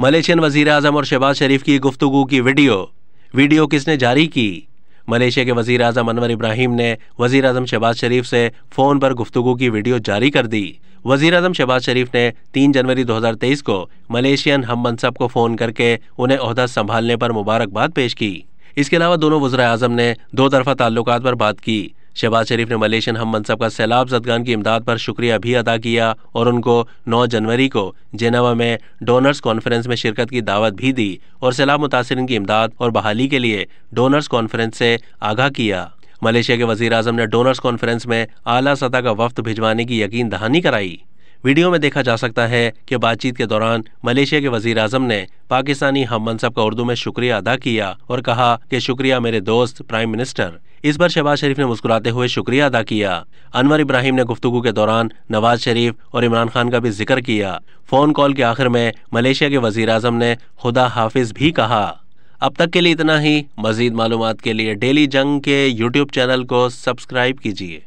Malaysian वजीर अजम और शहबाज शरीफ की गुफ्तु की वीडियो वीडियो किसने जारी की मलेशिया के वजीर अजम अनवर इब्राहिम ने वजीर अजम शहबाज शरीफ से फ़ोन पर गुफ्तु की वीडियो जारी कर दी वजीर अजम शहबाज शरीफ ने 3 जनवरी 2023 को मलेशियन हम मनसब को फ़ोन करके उन्हें अहदा संभालने पर मुबारकबाद पेश की इसके अलावा दोनों वजरा अजम ने दो तरफा ताल्लुक पर बात की शहबाज शरीफ ने मलेशियन हम मनसब का सैलाब जदगान की इमदाद पर शुक्रिया भी अदा किया और उनको 9 जनवरी को जेनावा में डोनर्स कॉन्फ्रेंस में शिरकत की दावत भी दी और सैलाब मुतासरन की इमदाद और बहाली के लिए डोनर्स कॉन्फ्रेंस से आगाह किया मलेशिया के वजीर अजम ने डोनर्स कॉन्फ्रेंस में आला सतह का वफ्त भिजवाने की यकीन दहानी कराई वीडियो में देखा जा सकता है कि बातचीत के दौरान मलेशिया के वजीर अजम ने पाकिस्तानी हम मनसब का उर्दू में शुक्रिया अदा किया और कहा कि शुक्रिया मेरे दोस्त प्राइम मिनिस्टर इस पर शहबाज शरीफ ने मुस्कुराते हुए शुक्रिया अदा किया अनवर इब्राहिम ने गुफ्तु के दौरान नवाज शरीफ और इमरान खान का भी जिक्र किया फ़ोन कॉल के आखिर में मलेशिया के वजीर अजम ने खुदा हाफिज भी कहा अब तक के लिए इतना ही मज़ीद मालूम के लिए डेली जंग के यूट्यूब चैनल को सब्सक्राइब कीजिए